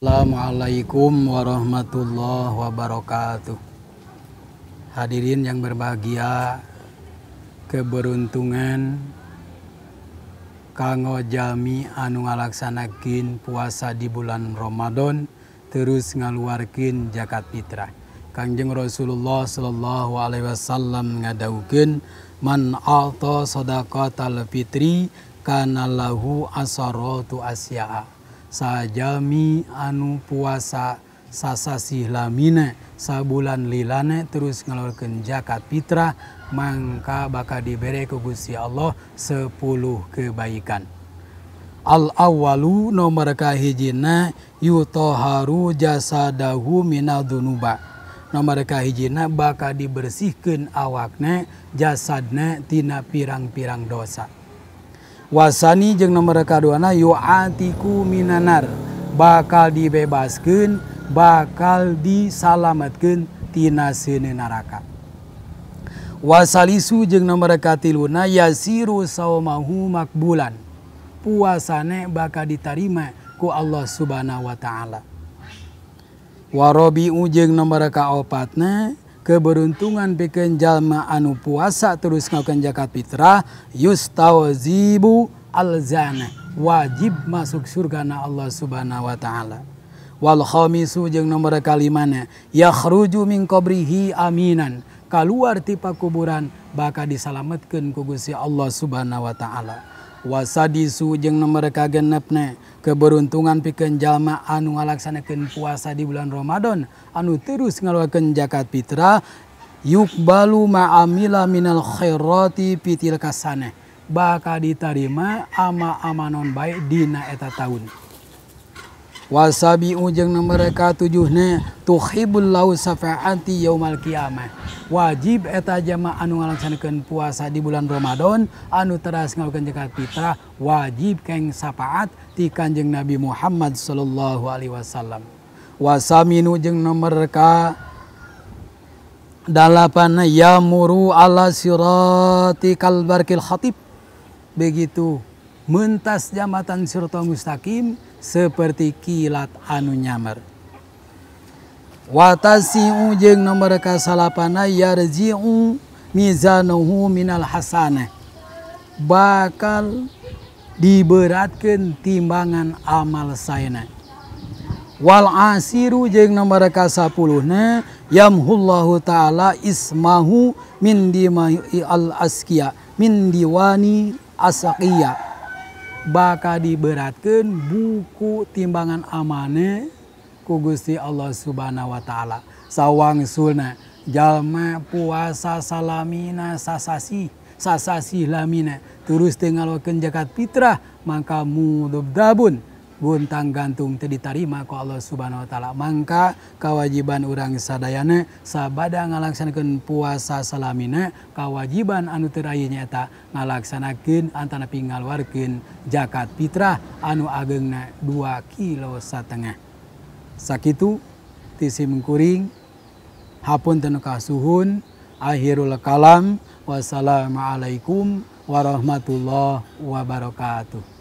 Assalamualaikum warahmatullahi wabarakatuh. Hadirin yang berbahagia, keberuntungan kanggo jami anu ngalaksanakin puasa di bulan Ramadan terus ngaluarkin jakat fitrah. Kangjeng Rasulullah sallallahu alaihi wasallam ngadaukin man alta sadaqatal fitri kana lahu asaratu asya'a Sami anu puasa sasasilamina sa bulann lilane terus gelluken jakat Pirah Maka baka diberre ke Gusi Allah 10 kebaikan. Al-Awallu nomerkahhijina Yuutoharu jasaadahu Minalunuba Nomerkah hijjina baka dibersih ke awakne jasadne tina pirang-pirang dosa. wasani jeung nomor kaduana yu'atiku minanar bakal dibebaskan bakal disalamatkan tina sene neraka wasalisu jeung nomor katiluna yasiru saumahu makbulan puasane bakal diterima ku Allah subhanahu wa ta'ala warobi'u jeung nomor kaopatna keberuntungan bikin jalma anu puasa terus ngakan jakat fitrah yustawzibu alzana wajib masuk surga na Allah subhanahu wa ta'ala wal khamisu jeung nomor kalimana yakhruju min qabrihi aminan keluar tipa kuburan bakal disalametkeun ku Gusti Allah subhanahu wa ta'ala wasadisu jeng nomor kagenepne keberuntungan piken jalma anu ngalaksanakan puasa di bulan Ramadan anu terus ngaluakeun zakat fitrah yukbalu ma'amila minal khairati pitil kasane bakal diterima ama amanon baik dina eta tahun wasabi ujeng mereka tujuhnya tuhhibul lau syafaati yaumal kiamah wajib eta jama anu ngalaksanakeun puasa di bulan Ramadan anu teras ngalakeun zakat fitrah wajib keng sapaat di Kanjeng Nabi Muhammad sallallahu alaihi wasallam wasaminu jeung mereka dalapan yamuru ala sirati kalbarkil khatib begitu mentas jamatan sirata mustaqim seperti kilat anu nyamar watasi'u jeung nu mereka salapana yarji'u mizanahu minal hasanah bakal diberatkan timbangan amal sayana wal asiru jeung nu mereka 10na yamhullahu taala ismahu min dimai al askiya min diwani asaqiya bakal diberatkan buku timbangan amane ku Gusti Allah Subhanahu wa taala sawang sulna jalma puasa salamina sasasi sasasi lamina terus tenggalokeun jagat fitrah maka dabun buntang gantung teh ditarima ku Allah subhanahu wa ta'ala mangka kewajiban orang sadayana sabada ngalaksanakan puasa salamina kewajiban anu terayunya eta ngalaksanakan antara pingalwarkan jakat fitrah anu agengna 2 kilo setengah sakitu tisim kuring hapun tenuka kasuhun akhirul kalam wassalamualaikum warahmatullahi wabarakatuh